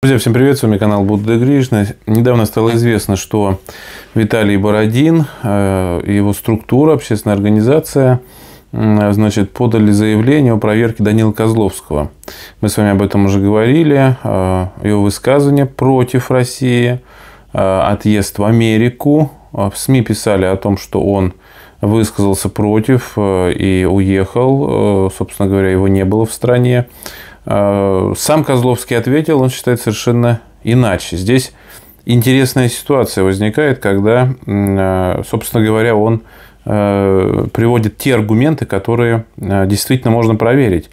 Друзья, всем привет, с вами канал Будда Гришна. Недавно стало известно, что Виталий Бородин, э, его структура, общественная организация, значит, подали заявление о проверке Данила Козловского. Мы с вами об этом уже говорили, э, его высказывание против России, э, отъезд в Америку. В СМИ писали о том, что он высказался против и уехал, собственно говоря, его не было в стране. Э, сам Козловский ответил, он считает совершенно иначе. Здесь интересная ситуация возникает, когда, э, собственно говоря, он э, приводит те аргументы, которые действительно можно проверить.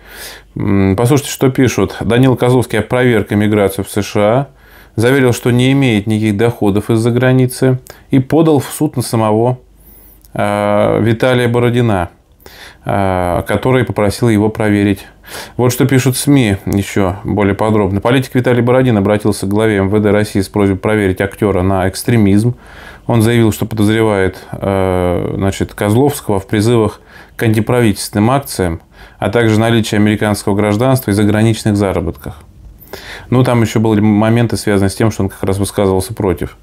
Послушайте, что пишут. Данил Козловский опроверг иммиграцию в США, заверил, что не имеет никаких доходов из-за границы и подал в суд на самого Виталия Бородина, который попросил его проверить вот что пишут СМИ еще более подробно. Политик Виталий Бородин обратился к главе МВД России с просьбой проверить актера на экстремизм. Он заявил, что подозревает э, значит, Козловского в призывах к антиправительственным акциям, а также наличие американского гражданства и заграничных заработках. Ну, там еще были моменты, связанные с тем, что он как раз высказывался против.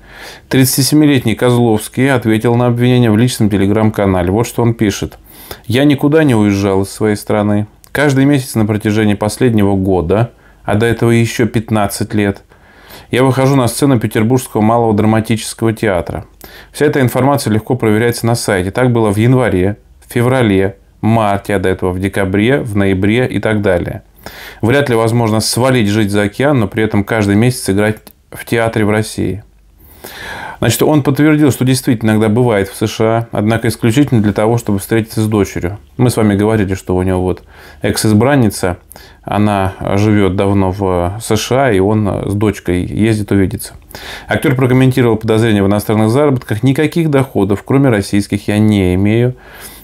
37-летний Козловский ответил на обвинение в личном телеграм-канале. Вот что он пишет. «Я никуда не уезжал из своей страны. Каждый месяц на протяжении последнего года, а до этого еще 15 лет, я выхожу на сцену Петербургского малого драматического театра. Вся эта информация легко проверяется на сайте. Так было в январе, в феврале, марте, а до этого в декабре, в ноябре и так далее. Вряд ли возможно свалить жить за океан, но при этом каждый месяц играть в театре в России. Значит, он подтвердил, что действительно иногда бывает в США, однако исключительно для того, чтобы встретиться с дочерью. Мы с вами говорили, что у него вот экс-избранница, она живет давно в США, и он с дочкой ездит увидеться. Актер прокомментировал подозрения в иностранных заработках. Никаких доходов, кроме российских, я не имею.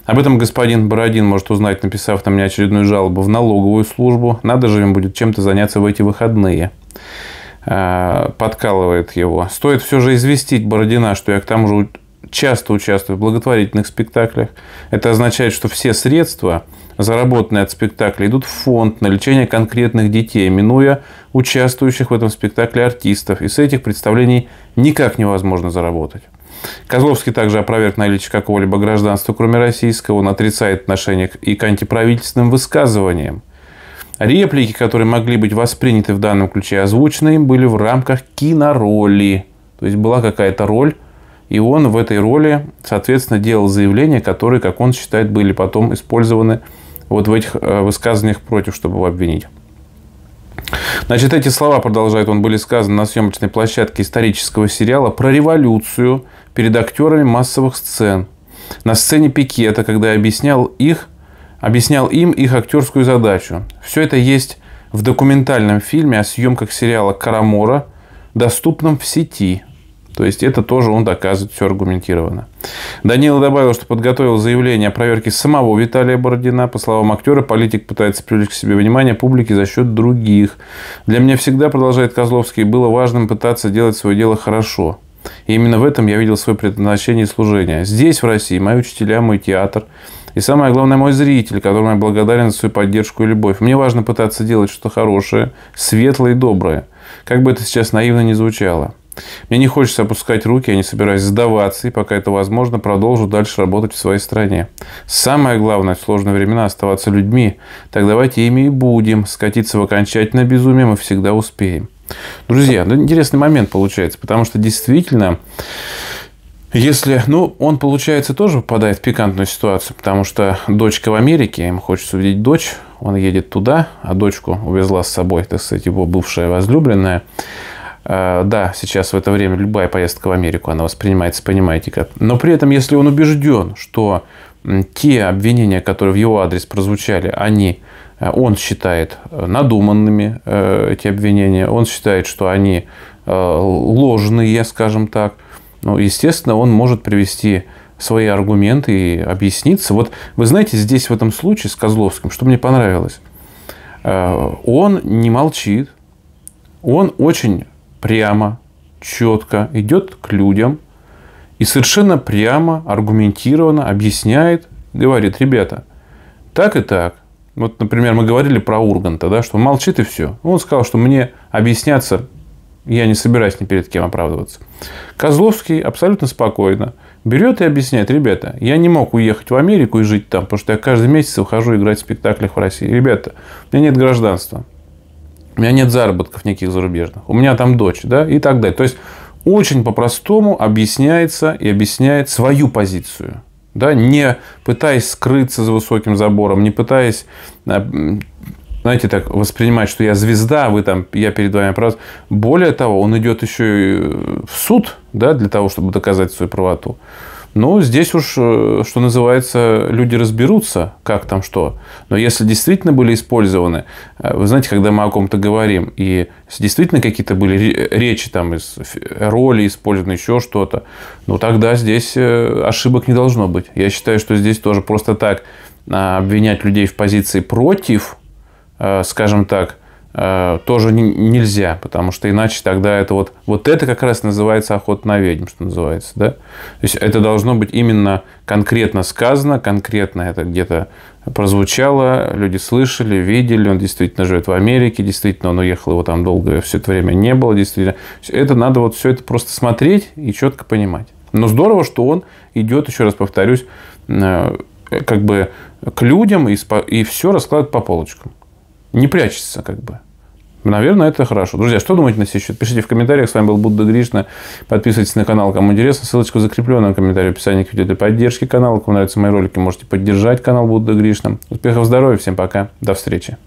Об этом господин Бородин может узнать, написав на меня очередную жалобу в налоговую службу. Надо же им будет чем-то заняться в эти выходные. Э, подкалывает его. Стоит все же известить Бородина, что я к тому же часто участвую в благотворительных спектаклях. Это означает, что все средства, заработанные от спектакля, идут в фонд на лечение конкретных детей, минуя участвующих в этом спектакле артистов. И с этих представлений никак невозможно заработать. Козловский также опроверг наличие какого-либо гражданства, кроме российского. Он отрицает отношение и к антиправительственным высказываниям. Реплики, которые могли быть восприняты в данном ключе, озвучены были в рамках кинороли. То есть была какая-то роль, и он в этой роли, соответственно, делал заявления, которые, как он считает, были потом использованы вот в этих э, высказаниях против, чтобы его обвинить. Значит, эти слова, продолжает он, были сказаны на съемочной площадке исторического сериала про революцию перед актерами массовых сцен. На сцене пикета, когда я объяснял их, объяснял им их актерскую задачу. Все это есть в документальном фильме о съемках сериала «Карамора», доступном в сети. То есть это тоже он доказывает все аргументированно. Данила добавил, что подготовил заявление о проверке самого Виталия Бородина. По словам актера, политик пытается привлечь к себе внимание публики за счет других. Для меня всегда, продолжает Козловский, было важным пытаться делать свое дело хорошо. И именно в этом я видел свое предназначение и служение. Здесь, в России, мои учителя, мой театр – и самое главное, мой зритель, которому я благодарен за свою поддержку и любовь. Мне важно пытаться делать что-то хорошее, светлое и доброе. Как бы это сейчас наивно не звучало. Мне не хочется опускать руки, я не собираюсь сдаваться, и пока это возможно, продолжу дальше работать в своей стране. Самое главное в сложные времена оставаться людьми, так давайте ими и будем. Скатиться в окончательное безумие мы всегда успеем. Друзья, ну, интересный момент получается, потому что действительно если, ну, он, получается, тоже попадает в пикантную ситуацию, потому что дочка в Америке, ему хочется увидеть дочь, он едет туда, а дочку увезла с собой, так сказать, его бывшая возлюбленная. А, да, сейчас в это время любая поездка в Америку, она воспринимается, понимаете, как. Но при этом, если он убежден, что те обвинения, которые в его адрес прозвучали, они, э, он считает надуманными, э, эти обвинения, он считает, что они э, ложные, скажем так – ну, естественно, он может привести свои аргументы и объясниться. Вот вы знаете, здесь в этом случае с Козловским, что мне понравилось, э, он не молчит, он очень прямо, четко идет к людям и совершенно прямо, аргументированно объясняет, говорит, ребята, так и так. Вот, например, мы говорили про Урганта, да, что молчит и все. Он сказал, что мне объясняться я не собираюсь ни перед кем оправдываться. Козловский абсолютно спокойно берет и объясняет, ребята, я не мог уехать в Америку и жить там, потому что я каждый месяц ухожу играть в спектаклях в России. Ребята, у меня нет гражданства, у меня нет заработков никаких зарубежных, у меня там дочь, да, и так далее. То есть, очень по-простому объясняется и объясняет свою позицию. Да, не пытаясь скрыться за высоким забором, не пытаясь э, знаете, так воспринимать, что я звезда, вы там, я перед вами прав. Более того, он идет еще и э, в суд, да, для того, чтобы доказать свою правоту. Ну, здесь уж, э, что называется, люди разберутся, как там что. Но если действительно были использованы, э, вы знаете, когда мы о ком-то говорим, и действительно какие-то были речи, там, из роли использованы, еще что-то, ну, тогда здесь ошибок не должно быть. Я считаю, что здесь тоже просто так а, обвинять людей в позиции против – Э, скажем так, э, тоже нельзя, потому что иначе тогда это вот, вот это как раз называется охота на ведьм, что называется, да? То есть это должно быть именно конкретно сказано, конкретно это где-то прозвучало, люди слышали, видели, он действительно живет в Америке, действительно он уехал, его там долго все это время не было, действительно. Это надо вот все это просто смотреть и четко понимать. Но здорово, что он идет, еще раз повторюсь, э, как бы к людям и, и все раскладывает по полочкам не прячется как бы. Наверное, это хорошо. Друзья, что думаете на сей счет? Пишите в комментариях. С вами был Будда Гришна. Подписывайтесь на канал, кому интересно. Ссылочку в закрепленном комментарии в описании к видео для поддержки канала. Кому нравятся мои ролики, можете поддержать канал Будда Гришна. Успехов, здоровья. Всем пока. До встречи.